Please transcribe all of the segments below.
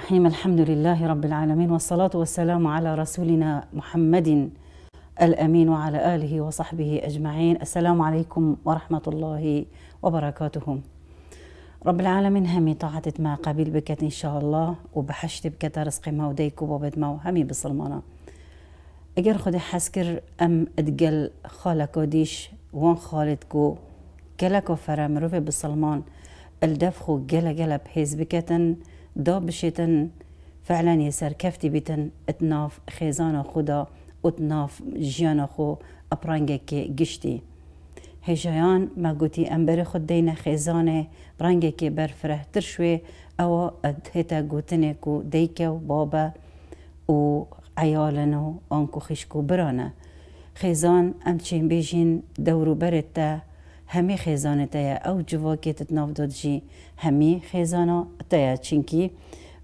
الرحيم الحمد لله رب العالمين والصلاة والسلام على رسولنا محمد الأمين وعلى آله وصحبه أجمعين السلام عليكم ورحمة الله وبركاته رب العالمين همي طاعتت ما قبيل بكت إن شاء الله وبحشت بكت رزقي ما وديك وبد ما همي بصلمانا أجر خد حسكر أم أدقل خالك وديش وان خالتكو وفرام فرامروفي بصلمان الدفخو جلا جلا بحيز بكتن دابشتن فعلا یه سرکفتی بیتن اتناف خیزان خدا اتناف جیان خو اپرانگه که گشتی هجایان ما گوتی امبر خود دین خیزانه برانگه که برفره تر شوی او هتا گوتنه کو دیکه و بابا و عیالن و آنکو خشکو برانه خیزان ام چین بیجین دورو برتا همی خیزانه تایا او جواکیت تتناف داد جی همی خیزانه تایا چینکی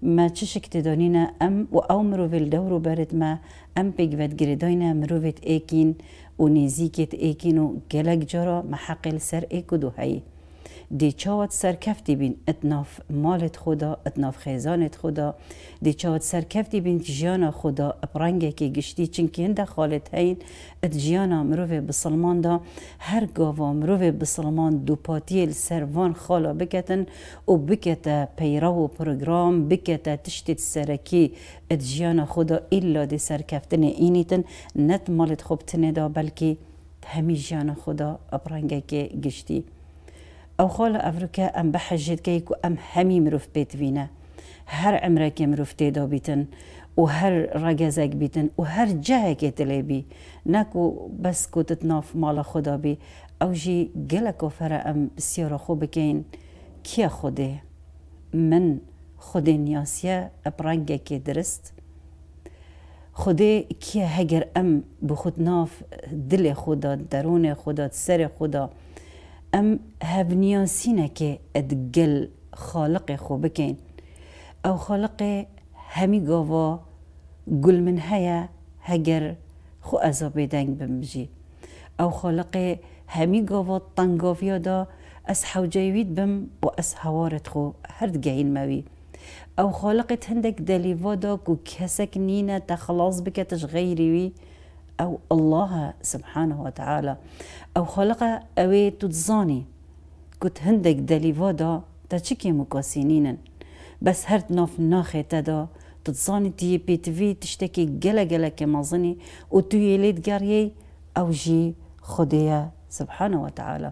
ما تشك تدونينا أم و او مروویل دورو بارد ما أم بيجفت جريدوينا مروفيت إيكين ایکین و گلک جارا محقل سر ایکو دو هایی. سر سرکفتی بین اتناف مالت خدا اتناف خیزانت خدا سر سرکفتی بین جیانا خدا برنگه که گشتی چنکی هنده خالت هین ات جیانا مروه بسلمان دا هر گاوا مروه بسلمان دوپاتی سروان خالا بکتن و بکت پیرو و پروگرام بکت تشتت سرکی ات جیانا خدا ایلا دی سرکفتن اینیتن نت مالت خوبتنه دا بلکه همی جیانا خدا ابرانگه که گشتی او خول افریقا ام بحجت کی کو ام همی مروف بیت وینه هر عمره که مروف تیدا بیتن و هر رگزک بیتن و هر جه که تلیبی نکو بس کو تتناف مال خدا بی او جی گلک و ام بسیار خو بکین کیا خوده من خود نیاسیه برنگه که درست خدا کیا هگر ام بخود ناف دل خدا درون خدا سر خدا ام هبنيان سينك ادقل خالق خو بكين او خالق همي قوا قل من هيا هجر خو ازابي دنگ بمجي او خالق همي قوا طنقافيا دا اس حوجيويد بم واس اس هوارت خو هرد جاين ماوي او خالقت هندك دليفادا كو كسك نينا تخلاص بك تشغيري وي او الله سبحانه وتعالى او خلق اوي تتزاني كنت هندك دليفادا تا تشكي مكاسينين بس هرت ناف ناخي تدا تتزاني تي بي تي تشتكي جلا جلا كما ظني وتيليت جاري او جي خديا سبحانه وتعالى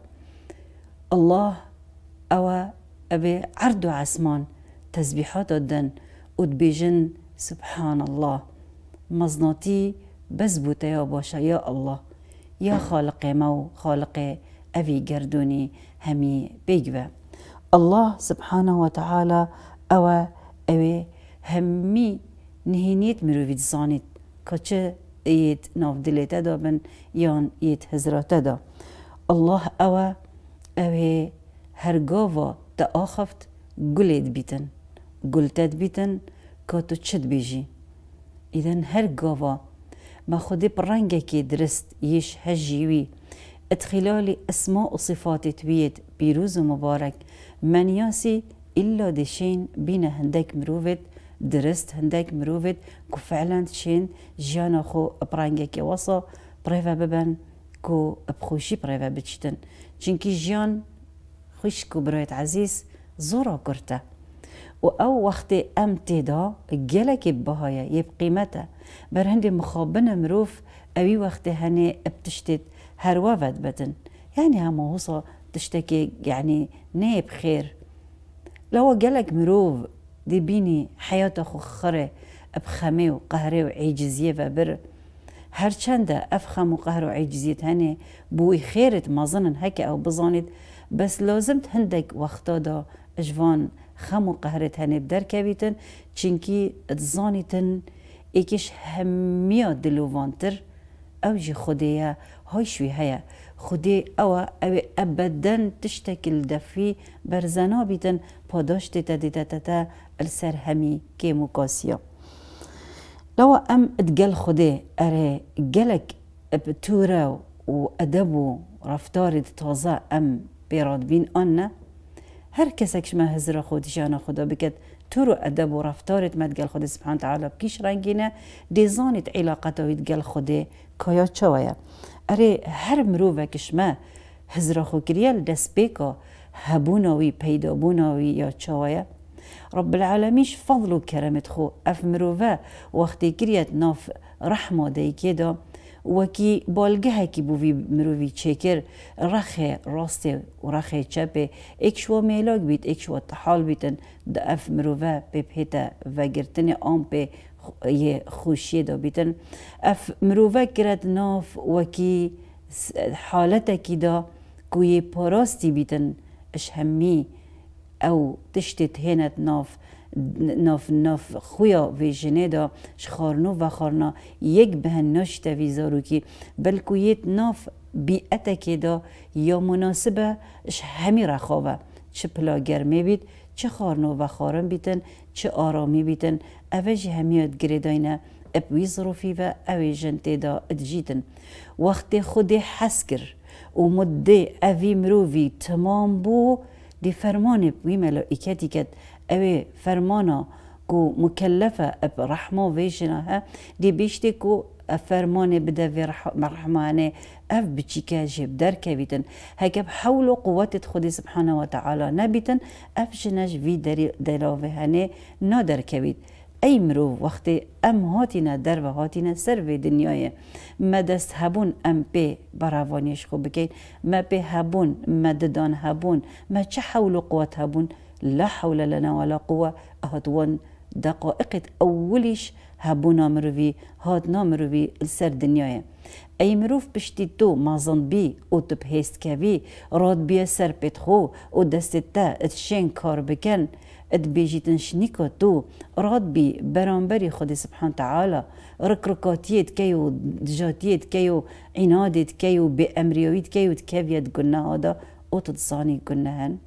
الله او ابي عرض عسمان تسبيحات الدن ودبيجن سبحان الله مزناتي بزبوت يا باشا يا الله يا خالق مو خالق أبي جردوني همي بيجبا الله سبحانه وتعالى أوى أوى همي نهينيت مروفيد زانيت كتش ايت ناف دليتا بن يان ايت هزراتا دا الله أوى أوى هرگاوا تآخفت قلت بيتن گلتت بيتن كتو تشد بيجي إذن ایدن هر ما خودي برنگکی درست يش هجيوي اتخلال اسماء و صفات توید پیروز و مبارک منیاسی إلا دشين بينا هندك مروفت درست هندك مروفت كو فعلا شين جانا خو برانجا كي وصا بريفا ببن كو بخوشي بريفا بتشتن چنكي جان خوش كو برويت عزيز زورا كرته او وقت ام تدا گلک بهایا یه قیمته بر هندی مخابن مروف اوی وقت هنی ابتشتید هر وفد بدن يعني همه وصا تشتکی يعني نائب خير لو گلک مروف دي بيني و قهره و عیجزیه و بر هر چند افخم قهر و هني بوي خيرت ما ظنن هكا او بزانید بس لازمت هندك وقتا دا اجوان خەم و قەهرت هەنێ دەرکەویتن چینکی زانیتن ئێکیش هەمیا دلووانتر ئەو ژی خودەیە هۆی شوی هەیە خودێ ئەوە ئەوێ ئەبەدەن تشتێکل دەفی بەرزەنابیتن پۆدۆشتێتە دیدەتەتە لەسەر هەمی کێم و کۆسیە. لەوە ام ئەدگەل خودێ اره گەلک تورە و ئەدەب و ڕفتاری تۆزە ئەم پێڕاتبین ئەە هر کسک شما هزر خود جان خدا بکد تو رو ادب و رفتارت مد گل خود سبحان تعالی بکیش رنگینه دیزانت علاقت اوید گل خود کایا چوایا اره هر مرو و کشما هزر خو کریل دست بیکا هبوناوی پیدابوناوی یا چوایا رب العالمیش فضل و کرمت خو اف مروه وقتی کریت ناف رحمه دیکی دا وکی بالگه کی بوی مروی چکر رخه راست و رخه چپ ایک شو میلاگ بیت ایک شو تحال بیتن د اف مروه به پیتا و گرتن آم به یه خوشی دا بیتن اف مروه کرد ناف وکی حالت کی دا کوی پاراستی بیتن اش همی او تشتت هنت ناف ناف ناف خویا و جنیدا شخارنو و خارنا یک بهن ناشته ویزارو که بلکو یت ناف بی اتکی دا یا مناسبه اش همی رخواه چه پلا گرمه بید چه خارنو و خارن بیتن چه آرامی بیتن اوش همیاد گریداینه وی ظروفی و اوی جنتی دا ادجیتن وقت خود حس کر و مده اوی مرووی تمام بو دی فرمان بوی ملائکتی کت اوه فرمانا کو مكلفة برحمة ها دي بيشتي كو فرمان بدا في رحمانه اف بتشيكا جيب دار كابتن هكا بحول قوات خدي سبحانه وتعالى نابتن اف جناج في داري دلوفي هاني نادر كابت اي مروف وقتی ام هاتینا در و هاتینا سر و دنیای ما دست هبون ام پی براوانیش خوب بکن ما پی هبون ما ددان هبون ما چه حول و قوت هبون لا حول لنا ولا قوة أهد ون دقائق أولش هبونا مروفي هادنا مروفي لسر دنيايا أي مروف بشتي تو مازن بي و تبهيست كافي راد بي سر بتخو و دستتا اتشين كار بكن اد بيجي تنشنيكو تو راد بي برانبري خدي سبحانه وتعالى ركركاتيت كيو دجاتيت كيو عنادت كيو بأمريويت كيو تكافيت قلنا هذا وتتصاني قلنا هن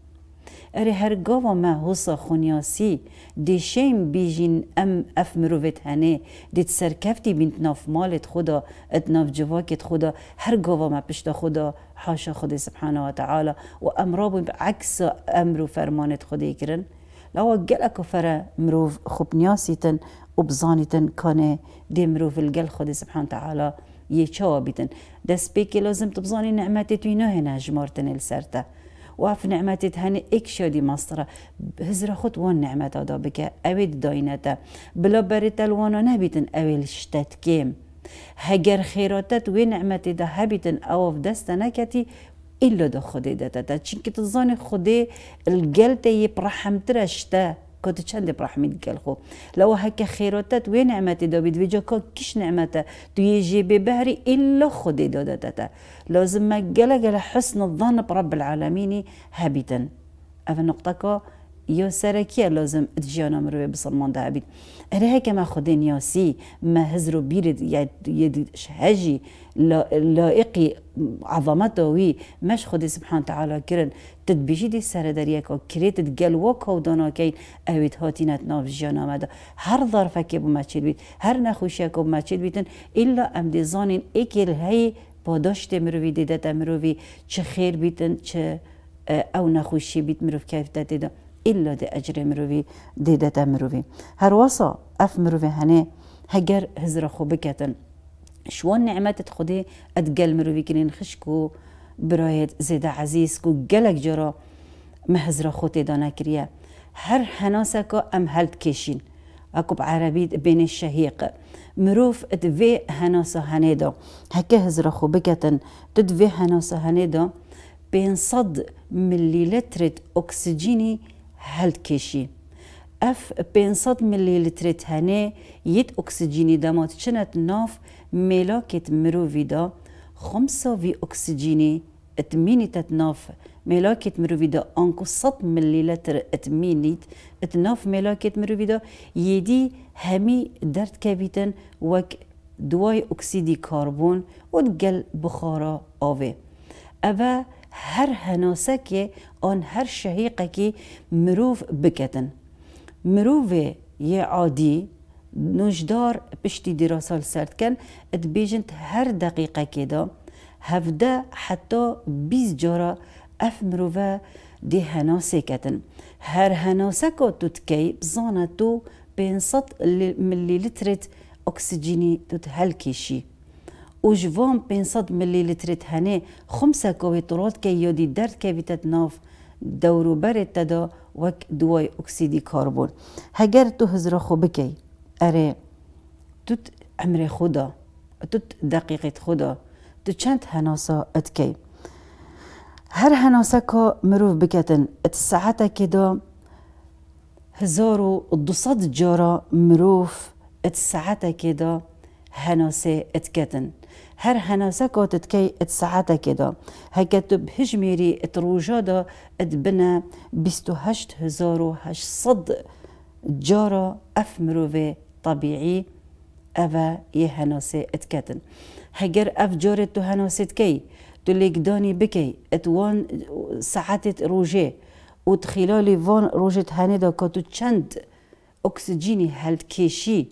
اره هرگاوا ما حسا خونیاسی دیشیم بیجین ام اف مروفت هنه دیت سرکفتی بینت ناف مالت خدا ات ناف جواکت خدا هرگاوا ما پشتا خدا حاشا خدا سبحانه و تعالی و امرابون بعکس امر و فرمانت خدا کرن لو جلك فرا مروف خب نياسيتن وبزانيتن كان دي مروف الجل خد سبحانه وتعالى يتشاوبيتن دس بيكي لازم تبزاني نعمتي توينو هنا جمارتن السرته وف نعمت هنی اکشادی مصر هزر خود وان نعمت آدا بکه اوید داینتا بلا بری تلوانا نبیتن اویل شتت کیم هگر خیراتت وی نعمت دا هبیتن اواف دست نکتی إلا ده خدي ده تتا چونك تظن خدي الجلتة يبرحم ترشتا كنت چند برحمة گل لو هكا خیراتت وين نعمتي دو بيد جا که کش نعمتا تو يجي ببهري الا دو داتا لازم ما گل حسن الظن برب العالمين هبیتن أفا نقطه كو یا سرکیه لازم اتجیانا مروی بسلمان ده بید اره هکه ما خود نیاسی ما هزر و بیرد یدید شهجی لائقی عظمت داوی مش خود سبحان تعالی کرن تدبیجی دی سر دریه کری تد گل و کودانا که اوید هاتی نت ناف جیان آمده هر ظرفه که بو مچید بید هر نخوشیه که بو مچید بیدن الا ام دی زانین اکیل هی پاداشت مروی دیدت مروی چه خیر بیدن چه اه، او نخوشی بید مروف کیف داده الا د اجر مروی د دت مروی هر وصا اف مروی هنه هجر هزر خو بکتن شوان نعمت خودی ادگل مروی کنین خشکو برایت زیده عزیز کو گلک جرا مهزر خود دانه کریه هر هناسکا ام هلت کشین اكو بعربية بين الشهيق مروف تفي هناسا هنيدا هكا هزر خو بكتن تدفي هناسا هنيدا بين صد مليلترة أكسجيني هل كيشي اف 500 ملي لتر هاني يد اكسجيني دامات شنت ناف ملاكت مرو فيدا خمسة في اكسجيني اتمينيت ناف ملاكت مرو فيدا انكو 100 ملي لتر اتمينيت اتناف ملاكت مرو فيدا يدي همي درت كابيتن وك دواي اكسيدي كربون ودقل بخارة اوي اذا هەر هەنۆسەکێ ئۆن هەر شەهیقەکی مرۆڤ بکەن. مرۆڤێ یە عادی نوژدار پشتی دیرۆسال سەردکەن ئەتبێژنت هەر دەقیقەکێدا، هەفدە حتا بیست جۆرە ئەف مرۆڤە دی هەناسێکەتن. هەر هەناسەکە تو تکەی بزانە تۆ 500 ملیلیترێت اكسجيني تتهلكي شي وجوان بين صد لترت هنا خمسة طرود كي يودي درد كافيتات ناف دورو برد تدا وك دواي أكسيدي كربون هجر تو هزر خو بكي أري توت عمري خدا توت دقيقة خدا چند هناسا اتكي هر هناسا كا مروف بكتن ساعتا كدا هزارو دوصد جارا مروف ساعتا كدا هناسا اتكتن هر کاتت که ات ساعت کدا هکت میری ات دا ات بنا بیست و هشت هزار و هشتصد جارا اف مروه طبیعی یه أبا ات کتن هگر أف جاره تو ات هناسي تكي تليك داني ات اتوان ساعتت تخیلالی وان روژه تهنه دا کاتو چند اکسجینی هلت کشی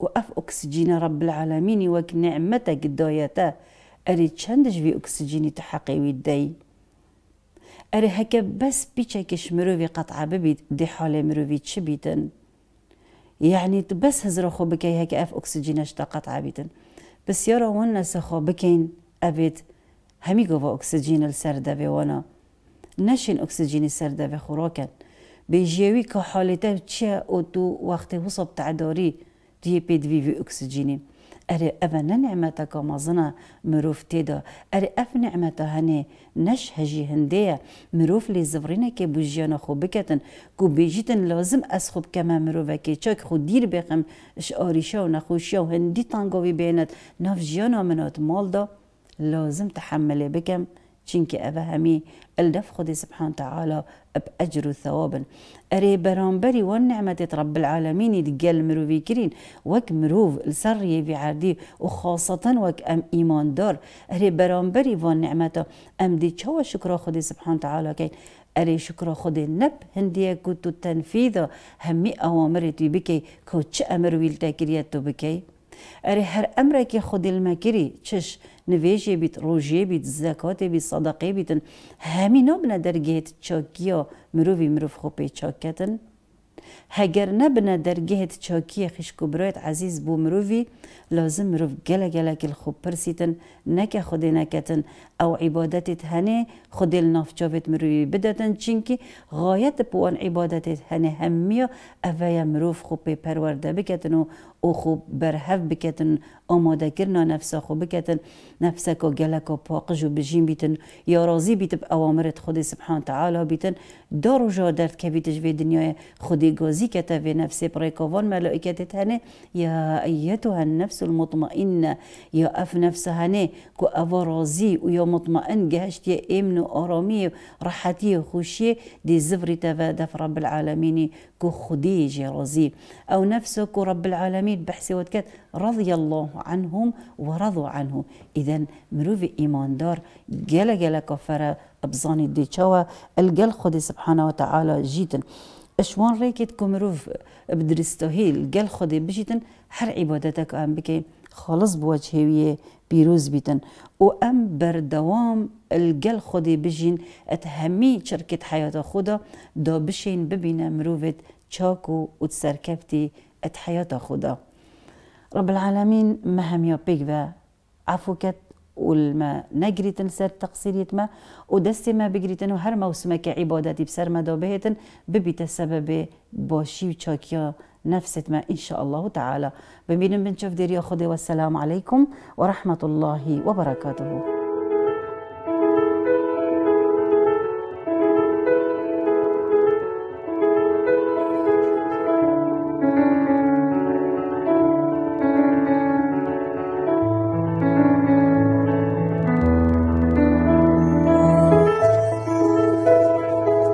وأف أكسجين رب العالمين وك نعمتك دايتا أري تشندش في أكسجين تحقي ويدي أري هكا بس بيتشاكش مروفي قطعة ببيت دي حالة مروفي تشبيتن يعني بس هزرو خو بكي هكا أف أكسجين أشتا قطعة بيتن بس يرى وانا سخو بكين أبيت همي قوة أكسجين السردة بي وانا نشين أكسجين السردة بي خوراكن بيجيوي كحالته تشا أوتو وقت وصب تعداري دی پی دوی وی اکسجینی اره او نه نعمتا که زنا مروف تیدا اره اف نعمتا هنه نش هجی هنده مروف لی زورینه که بوجیان خو بکتن کو بیجیتن لازم از خوب کما مروفه که چاک خود دیر بخم شعاریشا و نخوشیا و هندی تانگاوی بیند ناف جیانا منات مال دا لازم تحمله بکم چونکه اوه همی الدف خود سبحان تعالی بأجر ثواب أري بري والنعمة رب العالمين يدقل مروفي كرين وك مروف السر يبي عادي وخاصة وك أم إيمان دار أري بري والنعمة أم دي شو شكرا خدي سبحانه وتعالى كين أري شكرا خدي نب هندية كنت تنفيذ همي أوامر بكي كوتش أمر ويلتا تبكي بكي که خود ئەمرێکی گیری چش نویجی بیت روژی بیت زکات بیت صدقه بیتن همین نۆ بنە چاکی مرووی مروف مرۆڤ خۆپی هگر هگر نبنا دەرگێت چاکیە خشک عزیز بو مرووی لازم گل گل گل خوب پرسیتن نکه نکتن او ئەو هنی خود خودێل نافچاوێت مرۆوی بدەتن چینکی غایت پوان عبادتت هنی همیا ئەڤەیە مروف خۆ پێ پرورده و او خو برهف بکتن آماده کرنا نفسا خو بکتن نفسا کو گلک و پاقش و بجین بیتن یا راضی بیت به اوامرت خود سبحان تعالی بیتن دار و جا درد که بیتش به دنیای خودی گازی کتا به نفس پریکوان ملائکت تنه یا ایتو هن نفس المطمئن یا اف نفس هنه کو او راضی و یا مطمئن گهشت یا امن و آرامی و راحتی و خوشی دی زفری تا و دف رب العالمینی کو خودی جی راضی او نفس نفسك رب العالمين الحميد بحسي ودكات رضي الله عنهم ورضوا عنه إذا مروف إيمان دار جلا جلا كفر ابزاني دي تشوا الجل خدي سبحانه وتعالى جيتن اشوان ريكت كمروف بدرستهيل جل خدي بجيتن هر عبادتك أم بكي خالص بوجهوية بيروز بيتن وأم بردوام الجل خدي بجين اتهمي شركة حياة خدا دا بشين ببينا مروفت شاكو وتسركبتي את חיות رب العالمين مهم يوبيك عفوكت والما نجري تنسر تقصيريت ما ودستي ما بجريتن هر موسمة عباداتي بسر ما دوبهتن ببيت السبب باشي وشاكيا نفست ما إن شاء الله تعالى بمين بنشوف يا خدي والسلام عليكم ورحمة الله وبركاته